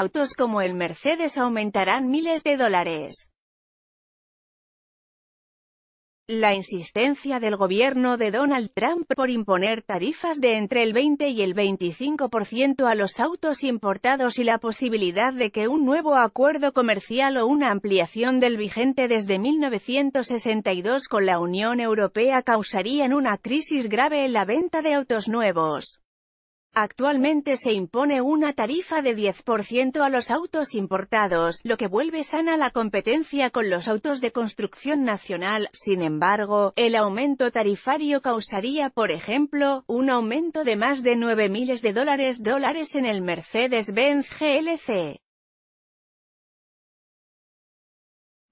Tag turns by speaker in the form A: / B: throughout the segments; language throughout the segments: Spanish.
A: Autos como el Mercedes aumentarán miles de dólares. La insistencia del gobierno de Donald Trump por imponer tarifas de entre el 20 y el 25% a los autos importados y la posibilidad de que un nuevo acuerdo comercial o una ampliación del vigente desde 1962 con la Unión Europea causarían una crisis grave en la venta de autos nuevos. Actualmente se impone una tarifa de 10% a los autos importados, lo que vuelve sana la competencia con los autos de construcción nacional. Sin embargo, el aumento tarifario causaría, por ejemplo, un aumento de más de 9 miles de dólares dólares en el Mercedes-Benz GLC.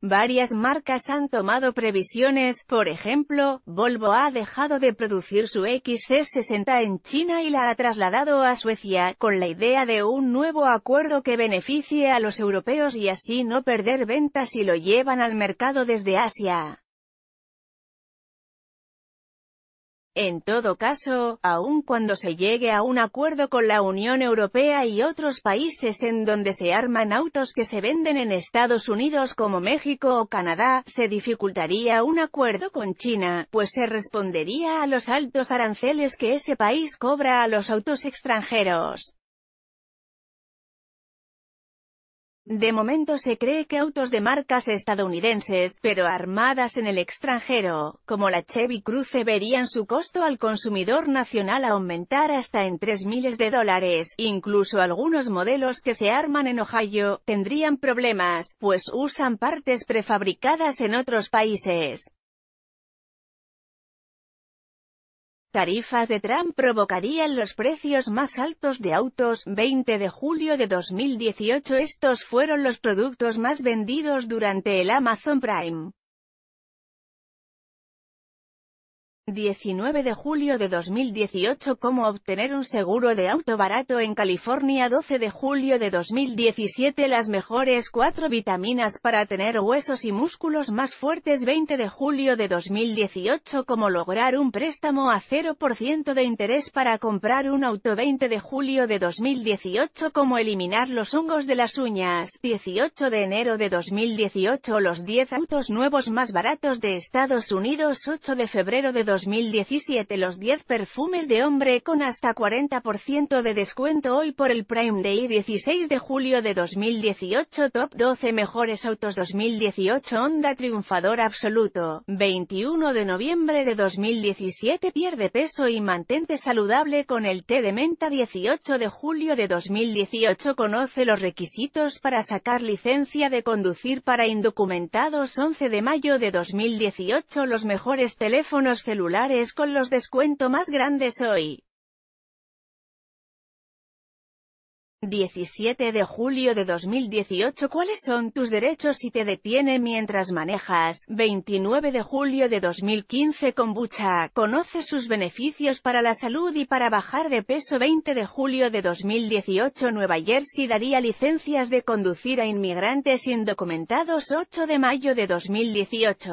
A: Varias marcas han tomado previsiones, por ejemplo, Volvo ha dejado de producir su XC60 en China y la ha trasladado a Suecia, con la idea de un nuevo acuerdo que beneficie a los europeos y así no perder ventas si lo llevan al mercado desde Asia. En todo caso, aun cuando se llegue a un acuerdo con la Unión Europea y otros países en donde se arman autos que se venden en Estados Unidos como México o Canadá, se dificultaría un acuerdo con China, pues se respondería a los altos aranceles que ese país cobra a los autos extranjeros. De momento se cree que autos de marcas estadounidenses, pero armadas en el extranjero, como la Chevy Cruze verían su costo al consumidor nacional aumentar hasta en 3 miles de dólares, incluso algunos modelos que se arman en Ohio, tendrían problemas, pues usan partes prefabricadas en otros países. Tarifas de Trump provocarían los precios más altos de autos. 20 de julio de 2018 Estos fueron los productos más vendidos durante el Amazon Prime. 19 de julio de 2018 Cómo obtener un seguro de auto barato en California 12 de julio de 2017 Las mejores 4 vitaminas para tener huesos y músculos más fuertes 20 de julio de 2018 Cómo lograr un préstamo a 0% de interés para comprar un auto 20 de julio de 2018 Cómo eliminar los hongos de las uñas 18 de enero de 2018 Los 10 autos nuevos más baratos de Estados Unidos 8 de febrero de 2018 2017 los 10 perfumes de hombre con hasta 40% de descuento hoy por el Prime Day 16 de julio de 2018 Top 12 Mejores Autos 2018 Honda Triunfador Absoluto, 21 de noviembre de 2017 Pierde peso y mantente saludable con el té de menta 18 de julio de 2018 Conoce los requisitos para sacar licencia de conducir para indocumentados 11 de mayo de 2018 Los mejores teléfonos celulares con los descuentos más grandes hoy. 17 de julio de 2018 ¿Cuáles son tus derechos si te detiene mientras manejas? 29 de julio de 2015 Kombucha, conoce sus beneficios para la salud y para bajar de peso 20 de julio de 2018 Nueva Jersey daría licencias de conducir a inmigrantes indocumentados 8 de mayo de 2018